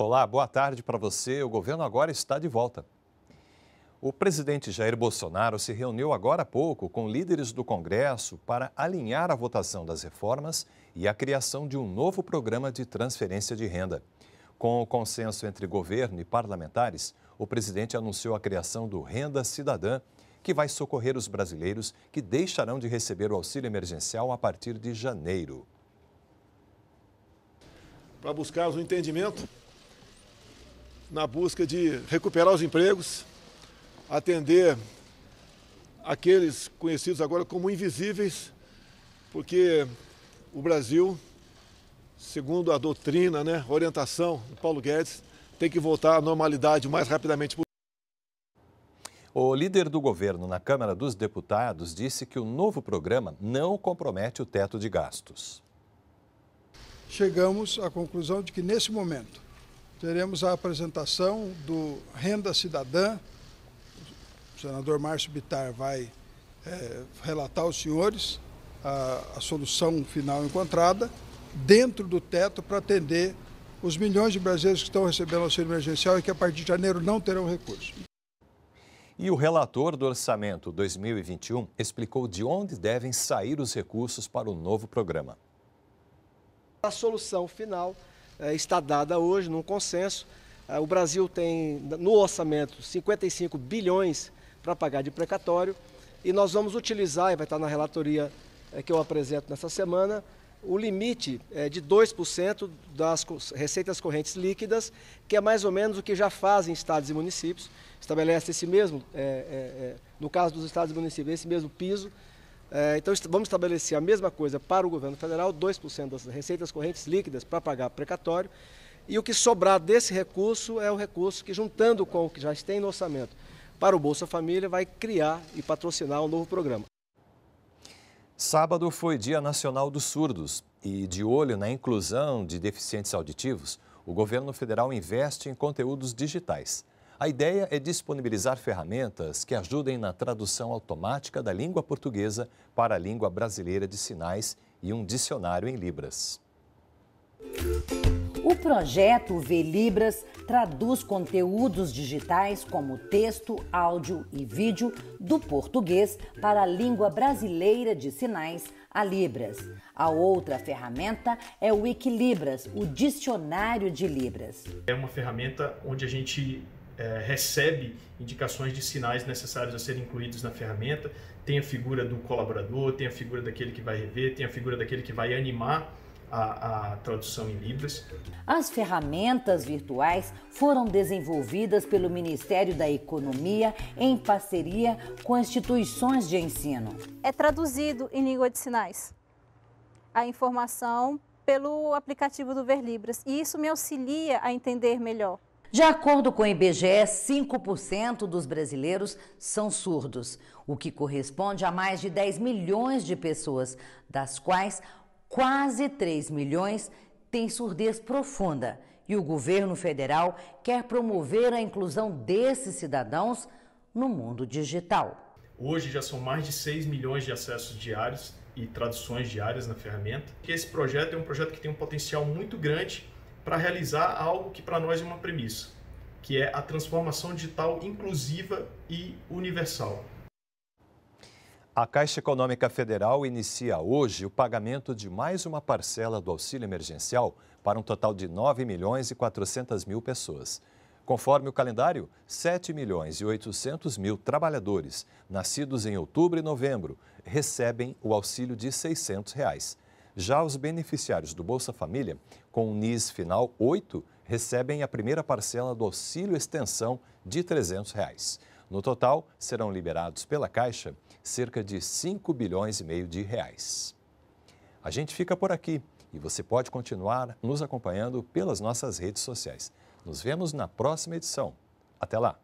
Olá, boa tarde para você. O governo agora está de volta. O presidente Jair Bolsonaro se reuniu agora há pouco com líderes do Congresso para alinhar a votação das reformas e a criação de um novo programa de transferência de renda. Com o consenso entre governo e parlamentares, o presidente anunciou a criação do Renda Cidadã, que vai socorrer os brasileiros que deixarão de receber o auxílio emergencial a partir de janeiro. Para buscar o entendimento na busca de recuperar os empregos, atender aqueles conhecidos agora como invisíveis, porque o Brasil, segundo a doutrina, né, orientação do Paulo Guedes, tem que voltar à normalidade o mais rapidamente possível. O líder do governo na Câmara dos Deputados disse que o novo programa não compromete o teto de gastos. Chegamos à conclusão de que, nesse momento, teremos a apresentação do Renda Cidadã. O senador Márcio Bitar vai é, relatar aos senhores a, a solução final encontrada dentro do teto para atender os milhões de brasileiros que estão recebendo auxílio emergencial e que a partir de janeiro não terão recurso. E o relator do orçamento 2021 explicou de onde devem sair os recursos para o novo programa. A solução final eh, está dada hoje num consenso. Eh, o Brasil tem no orçamento 55 bilhões para pagar de precatório e nós vamos utilizar, e vai estar na relatoria eh, que eu apresento nessa semana, o limite de 2% das receitas correntes líquidas, que é mais ou menos o que já fazem estados e municípios. Estabelece esse mesmo, no caso dos estados e municípios, esse mesmo piso é, então vamos estabelecer a mesma coisa para o governo federal, 2% das receitas correntes líquidas para pagar precatório, e o que sobrar desse recurso é o recurso que, juntando com o que já tem no orçamento para o Bolsa Família, vai criar e patrocinar um novo programa. Sábado foi Dia Nacional dos Surdos e, de olho na inclusão de deficientes auditivos, o governo federal investe em conteúdos digitais. A ideia é disponibilizar ferramentas que ajudem na tradução automática da língua portuguesa para a língua brasileira de sinais e um dicionário em Libras. O projeto V Libras traduz conteúdos digitais como texto, áudio e vídeo do português para a língua brasileira de sinais, a Libras. A outra ferramenta é o Wikilibras, o dicionário de Libras. É uma ferramenta onde a gente é, recebe indicações de sinais necessários a serem incluídos na ferramenta. Tem a figura do colaborador, tem a figura daquele que vai rever, tem a figura daquele que vai animar a, a, tradução em Libras. As ferramentas virtuais foram desenvolvidas pelo Ministério da Economia em parceria com instituições de ensino. É traduzido em língua de sinais a informação pelo aplicativo do Ver Libras e isso me auxilia a entender melhor. De acordo com o IBGE, 5% dos brasileiros são surdos, o que corresponde a mais de 10 milhões de pessoas, das quais quase 3 milhões têm surdez profunda. E o governo federal quer promover a inclusão desses cidadãos no mundo digital. Hoje já são mais de 6 milhões de acessos diários e traduções diárias na ferramenta. Esse projeto é um projeto que tem um potencial muito grande para realizar algo que para nós é uma premissa, que é a transformação digital inclusiva e universal. A Caixa Econômica Federal inicia hoje o pagamento de mais uma parcela do auxílio emergencial para um total de 9 milhões e 400 mil pessoas. Conforme o calendário, 7 milhões e 800 mil trabalhadores nascidos em outubro e novembro recebem o auxílio de R$ 600. Reais. Já os beneficiários do Bolsa Família, com o NIS final 8, recebem a primeira parcela do auxílio extensão de R$ 300. Reais. No total, serão liberados pela Caixa cerca de 5 bilhões e meio de reais. A gente fica por aqui e você pode continuar nos acompanhando pelas nossas redes sociais. Nos vemos na próxima edição. Até lá!